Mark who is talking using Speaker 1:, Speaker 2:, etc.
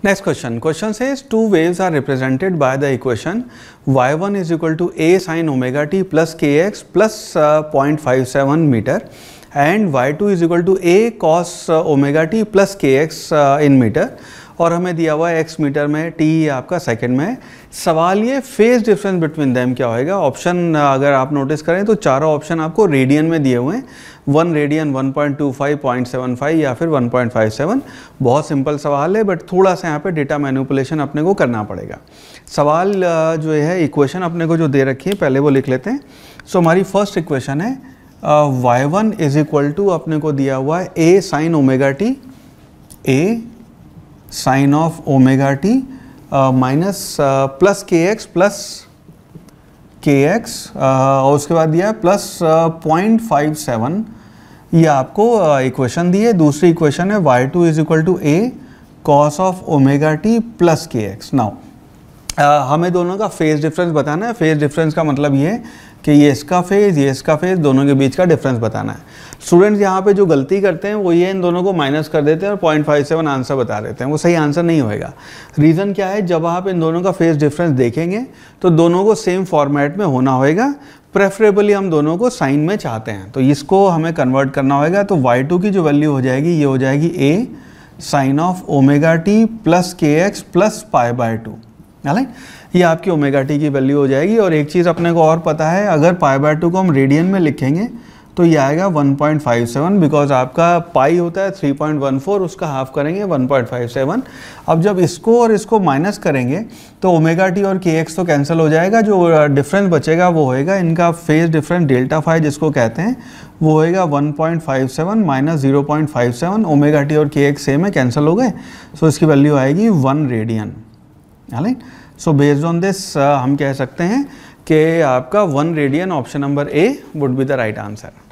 Speaker 1: Next question. Question says two waves are represented by the equation y1 is equal to a sine omega t plus kx plus uh, 0.57 meter and y2 is equal to a cos uh, omega t plus kx uh, in meter. और हमें दिया हुआ है X metre में T e आपका second में सवाल ये फेज डिफरेंस बिटवीन दैम क्या होएगा ऑप्शन अगर आप नोटिस करें तो चारों ऑप्शन आपको रेडियन में दिए हुए हैं वन रेडियन सेवन फाइव या फिर 1.57 बहुत सिंपल सवाल है बट थोड़ा सा यहाँ पे डेटा मैनिपुलेशन अपने को करना पड़ेगा सवाल जो है इक्वेशन अपने को जो दे रखी है पहले वो लिख लेते हैं सो हमारी फर्स्ट इक्वेशन है Y one is equal to अपने को दिया हुआ है A sine omega T A sine of omega T minus plus K X plus K X और उसके बाद दिया प्लस पॉइंट फाइव सेवन ये आपको इक्वेशन uh, दी है दूसरी इक्वेशन है Y two is equal to A cos of omega T plus K X now हमें दोनों का फेज डिफरेंस बताना है फेज डिफरेंस का मतलब ये कि ये इसका फेज़ ये इसका फेज़ दोनों के बीच का डिफरेंस बताना है स्टूडेंट्स यहाँ पे जो गलती करते हैं वो ये इन दोनों को माइनस कर देते हैं और पॉइंट फाइव सेवन आंसर बता देते हैं वो सही आंसर नहीं होएगा रीज़न क्या है जब आप इन दोनों का फेज़ डिफरेंस देखेंगे तो दोनों को सेम फॉर्मेट में होना होएगा प्रेफरेबली हम दोनों को साइन में चाहते हैं तो इसको हमें कन्वर्ट करना होगा तो वाई टू की जो वैल्यू हो जाएगी ये हो जाएगी A sine of omega T plus K X plus pi by two है ये आपकी ओमेगा टी की वैल्यू हो जाएगी और एक चीज़ अपने को और पता है अगर पाई बाय टू को हम रेडियन में लिखेंगे तो ये आएगा 1.57 बिकॉज आपका पाई होता है 3.14 उसका हाफ करेंगे 1.57 अब जब इसको और इसको माइनस करेंगे तो ओमेगा टी और के एक्स तो कैंसिल हो जाएगा जो डिफरेंस बचेगा वो होएगा इनका फेज डिफरेंस डेल्टा फाइव जिसको कहते हैं वो होएगा 1.57 minus zero point five omega T और के एक्स सेम है कैंसिल हो गए सो इसकी वैल्यू आएगी one radian right so based on this हम कह सकते हैं कि आपका one radian option number A would be the right answer